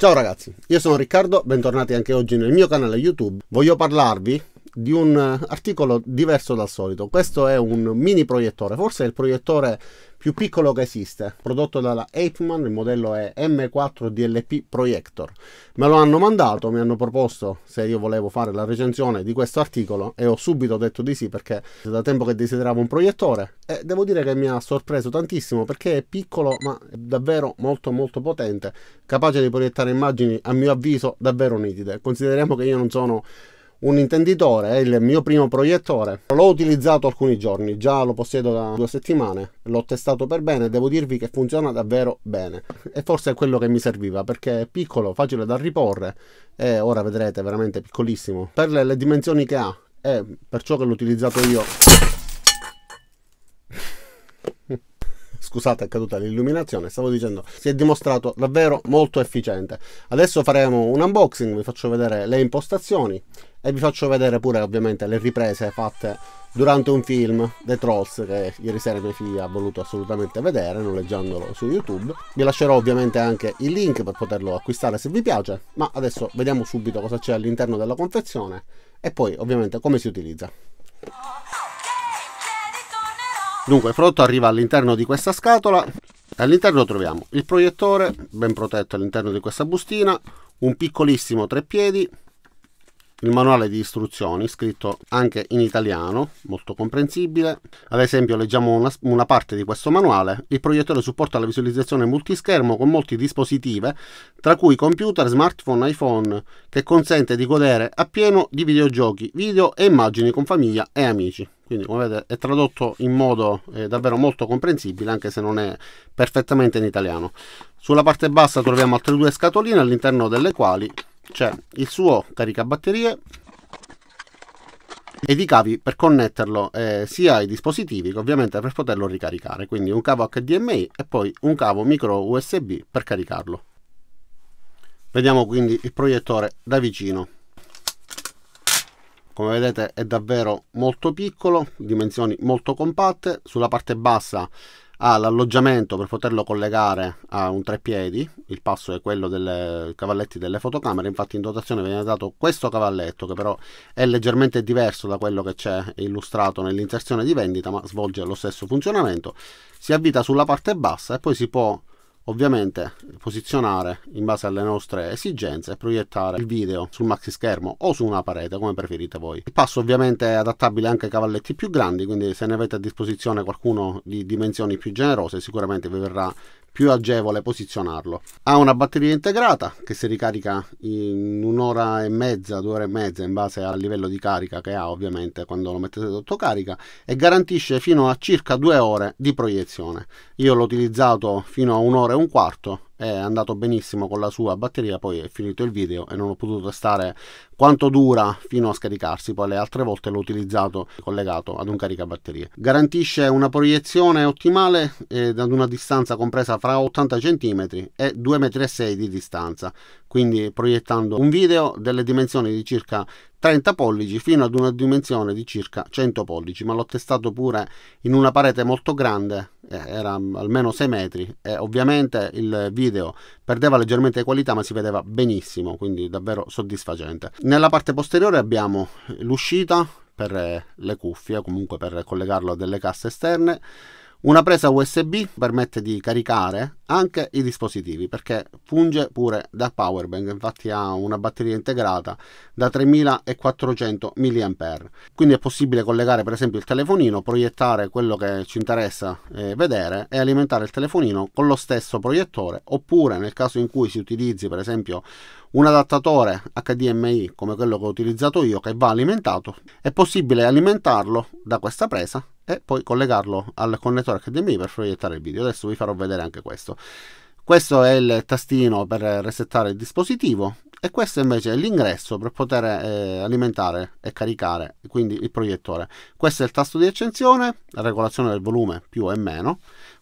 Ciao ragazzi, io sono Riccardo, bentornati anche oggi nel mio canale YouTube. Voglio parlarvi di un eh, articolo diverso dal solito. Questo è un mini proiettore, forse è il proiettore più piccolo che esiste, prodotto dalla Apeman, il modello è M4DLP Projector. Me lo hanno mandato, mi hanno proposto se io volevo fare la recensione di questo articolo e ho subito detto di sì perché è da tempo che desideravo un proiettore e devo dire che mi ha sorpreso tantissimo perché è piccolo ma è davvero molto molto potente, capace di proiettare immagini a mio avviso davvero nitide. Consideriamo che io non sono un intenditore, è il mio primo proiettore. L'ho utilizzato alcuni giorni, già lo possiedo da due settimane, l'ho testato per bene e devo dirvi che funziona davvero bene. E forse è quello che mi serviva perché è piccolo, facile da riporre e ora vedrete veramente piccolissimo. Per le, le dimensioni che ha e per ciò che l'ho utilizzato io scusate è caduta l'illuminazione, stavo dicendo, si è dimostrato davvero molto efficiente. Adesso faremo un unboxing, vi faccio vedere le impostazioni e vi faccio vedere pure ovviamente le riprese fatte durante un film, The Trolls, che ieri sera mia figlia ha voluto assolutamente vedere, noleggiandolo su YouTube. Vi lascerò ovviamente anche il link per poterlo acquistare se vi piace, ma adesso vediamo subito cosa c'è all'interno della confezione e poi ovviamente come si utilizza. Dunque, il prodotto arriva all'interno di questa scatola. All'interno troviamo il proiettore, ben protetto all'interno di questa bustina, un piccolissimo treppiedi, il manuale di istruzioni scritto anche in italiano, molto comprensibile. Ad esempio leggiamo una, una, parte di questo manuale. Il proiettore supporta la visualizzazione multischermo con molti dispositivi, tra cui computer, smartphone, iPhone, che consente di godere appieno di videogiochi, video e immagini con famiglia e amici. Quindi come vedete è tradotto in modo eh, davvero molto comprensibile anche se non è perfettamente in italiano. Sulla parte bassa troviamo altre due scatoline all'interno delle quali c'è cioè, il suo caricabatterie ed i cavi per connetterlo eh, sia ai dispositivi che ovviamente per poterlo ricaricare, quindi un cavo HDMI e poi un cavo micro USB per caricarlo. Vediamo quindi il proiettore da vicino. Come vedete è davvero molto piccolo, dimensioni molto compatte, sulla parte bassa ha l'alloggiamento per poterlo collegare a un treppiedi, il passo è quello dei cavalletti delle fotocamere, infatti in dotazione viene dato questo cavalletto che però è leggermente diverso da quello che c'è illustrato nell'inserzione di vendita ma svolge lo stesso funzionamento, si avvita sulla parte bassa e poi si può Ovviamente posizionare in base alle nostre esigenze e proiettare il video sul maxi schermo o su una parete come preferite voi. Il passo ovviamente è adattabile anche ai cavalletti più grandi, quindi se ne avete a disposizione qualcuno di dimensioni più generose sicuramente vi verrà più agevole posizionarlo. Ha una batteria integrata che si ricarica in un'ora e mezza, due ore e mezza in base al livello di carica che ha ovviamente quando lo mettete sotto carica e garantisce fino a circa due ore di proiezione. Io l'ho utilizzato fino a un'ora e un quarto è andato benissimo con la sua batteria, poi è finito il video e non ho potuto testare quanto dura fino a scaricarsi, poi le altre volte l'ho utilizzato collegato ad un caricabatterie. Garantisce una proiezione ottimale eh, ad una distanza compresa fra 80 cm e 2,6 m di distanza, quindi proiettando un video delle dimensioni di circa 30 pollici fino ad una dimensione di circa 100 pollici, ma l'ho testato pure in una parete molto grande eh, era almeno 6 metri e ovviamente il video perdeva leggermente di qualità ma si vedeva benissimo quindi davvero soddisfacente nella parte posteriore abbiamo l'uscita per le cuffie comunque per collegarlo a delle casse esterne una presa USB permette di caricare anche i dispositivi perché funge pure da power bank, infatti ha una batteria integrata da 3400 mAh. Quindi è possibile collegare per esempio il telefonino, proiettare quello che ci interessa eh, vedere e alimentare il telefonino con lo stesso proiettore oppure nel caso in cui si utilizzi per esempio un adattatore HDMI come quello che ho utilizzato io che va alimentato, è possibile alimentarlo da questa presa e poi collegarlo al connettore HDMI per proiettare il video. Adesso vi farò vedere anche questo. Questo è il tastino per resettare il dispositivo e questo invece è l'ingresso per poter eh, alimentare e caricare quindi il proiettore. Questo è il tasto di accensione, la regolazione del volume più e meno.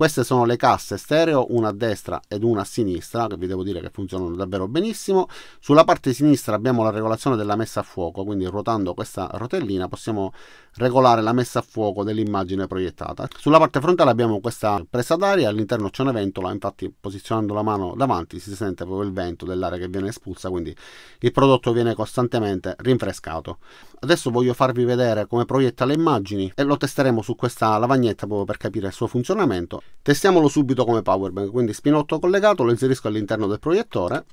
Queste sono le casse stereo, una a destra ed una a sinistra, che vi devo dire che funzionano davvero benissimo. Sulla parte sinistra abbiamo la regolazione della messa a fuoco, quindi ruotando questa rotellina possiamo regolare la messa a fuoco dell'immagine proiettata. Sulla parte frontale abbiamo questa presa d'aria, all'interno c'è una ventola, infatti posizionando la mano davanti si sente proprio il vento dell'aria che viene espulsa, quindi il prodotto viene costantemente rinfrescato. Adesso voglio farvi vedere come proietta le immagini e lo testeremo su questa lavagnetta proprio per capire il suo funzionamento Testiamolo subito come powerbank quindi spinotto collegato, lo inserisco all'interno del proiettore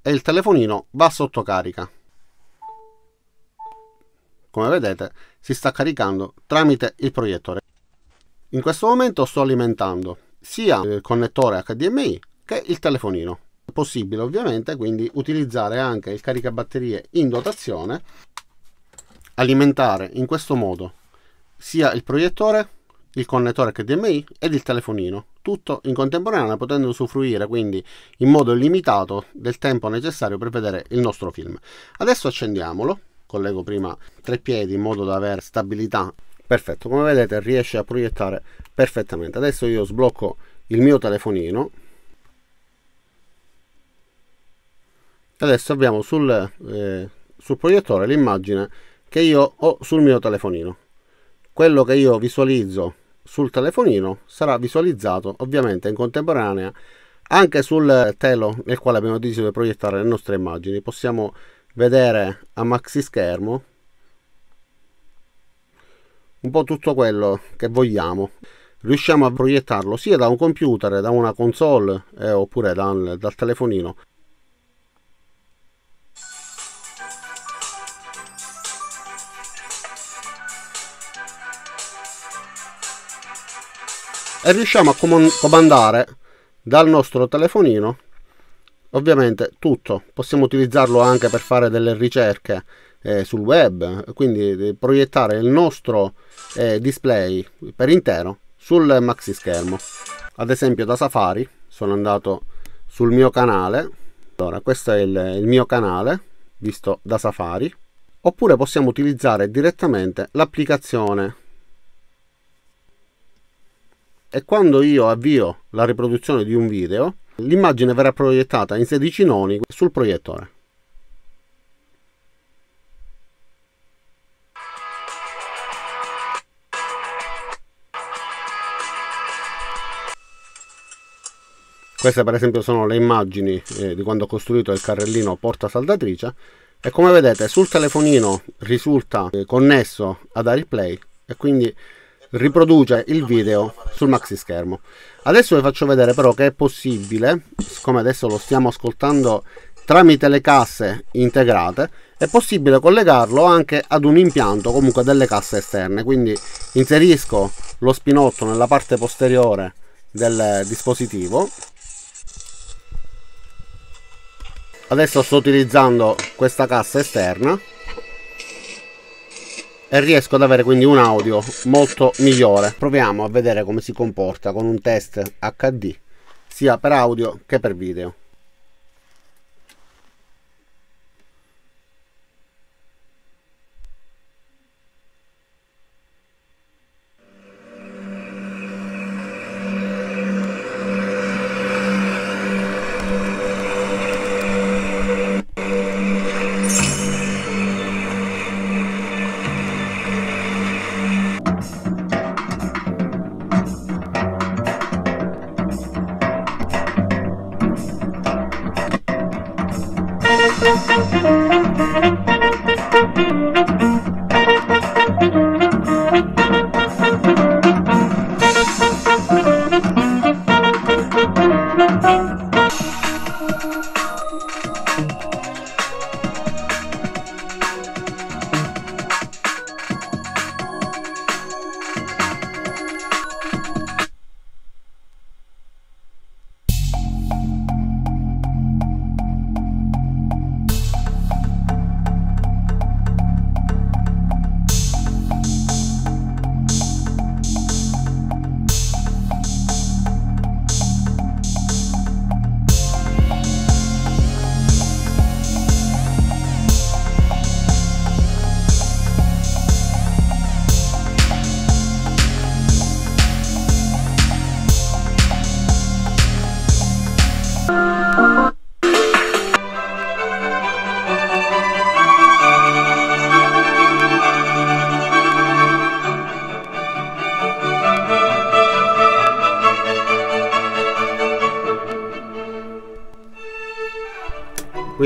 e il telefonino va sotto carica. Come vedete si sta caricando tramite il proiettore. In questo momento sto alimentando sia il connettore HDMI che il telefonino. È possibile ovviamente quindi utilizzare anche il caricabatterie in dotazione, alimentare in questo modo sia il proiettore il connettore HDMI ed il telefonino, tutto in contemporanea potendo usufruire quindi in modo illimitato del tempo necessario per vedere il nostro film. Adesso accendiamolo, collego prima tre piedi in modo da avere stabilità. Perfetto, come vedete riesce a proiettare perfettamente. Adesso io sblocco il mio telefonino. Adesso abbiamo sul, eh, sul proiettore l'immagine che io ho sul mio telefonino. Quello che io visualizzo sul telefonino sarà visualizzato ovviamente in contemporanea anche sul telo nel quale abbiamo deciso di proiettare le nostre immagini. Possiamo vedere a maxi schermo un po' tutto quello che vogliamo. Riusciamo a proiettarlo sia da un computer, da una console eh, oppure dal, dal telefonino. e riusciamo a comandare dal nostro telefonino ovviamente tutto possiamo utilizzarlo anche per fare delle ricerche eh, sul web quindi eh, proiettare il nostro eh, display per intero sul maxi schermo ad esempio da safari sono andato sul mio canale allora questo è il, il mio canale visto da safari oppure possiamo utilizzare direttamente l'applicazione e quando io avvio la riproduzione di un video, l'immagine verrà proiettata in 16 noni sul proiettore. Queste per esempio sono le immagini eh, di quando ho costruito il carrellino porta saldatrice e come vedete sul telefonino risulta eh, connesso ad AriPlay e quindi riproduce il video sul maxi schermo. Adesso vi faccio vedere però che è possibile, siccome adesso lo stiamo ascoltando tramite le casse integrate, è possibile collegarlo anche ad un impianto comunque delle casse esterne. Quindi inserisco lo spinotto nella parte posteriore del dispositivo. Adesso sto utilizzando questa cassa esterna e riesco ad avere quindi un audio molto migliore. Proviamo a vedere come si comporta con un test HD sia per audio che per video. Thank you.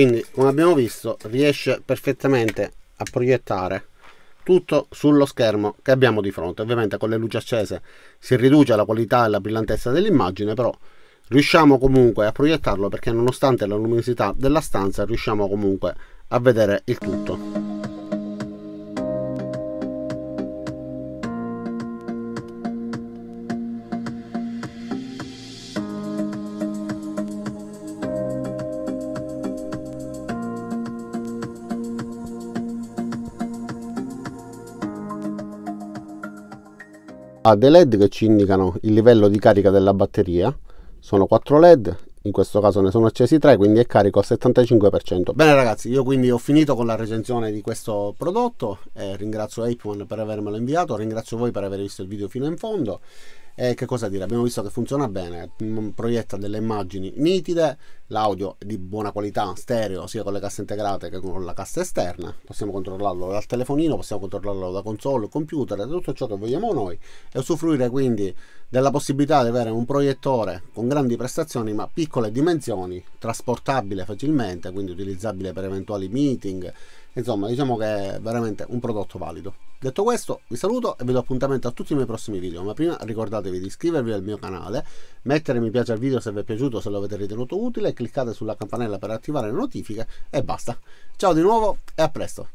quindi come abbiamo visto riesce perfettamente a proiettare tutto sullo schermo che abbiamo di fronte ovviamente con le luci accese si riduce la qualità e la brillantezza dell'immagine però riusciamo comunque a proiettarlo perché nonostante la luminosità della stanza riusciamo comunque a vedere il tutto ha dei led che ci indicano il livello di carica della batteria sono 4 led in questo caso ne sono accesi 3 quindi è carico al 75% bene ragazzi io quindi ho finito con la recensione di questo prodotto eh, ringrazio Apeone per avermelo inviato ringrazio voi per aver visto il video fino in fondo e che cosa dire? Abbiamo visto che funziona bene, mm, proietta delle immagini nitide, l'audio di buona qualità, stereo, sia con le casse integrate che con la cassa esterna. Possiamo controllarlo dal telefonino, possiamo controllarlo da console, computer, da tutto ciò che vogliamo noi e usufruire quindi della possibilità di avere un proiettore con grandi prestazioni ma piccole dimensioni, trasportabile facilmente, quindi utilizzabile per eventuali meeting Insomma, diciamo che è veramente un prodotto valido. Detto questo, vi saluto e vi do appuntamento a tutti i miei prossimi video, ma prima ricordatevi di iscrivervi al mio canale, mettere mi piace al video se vi è piaciuto, se lo avete ritenuto utile, cliccate sulla campanella per attivare le notifiche e basta. Ciao di nuovo e a presto!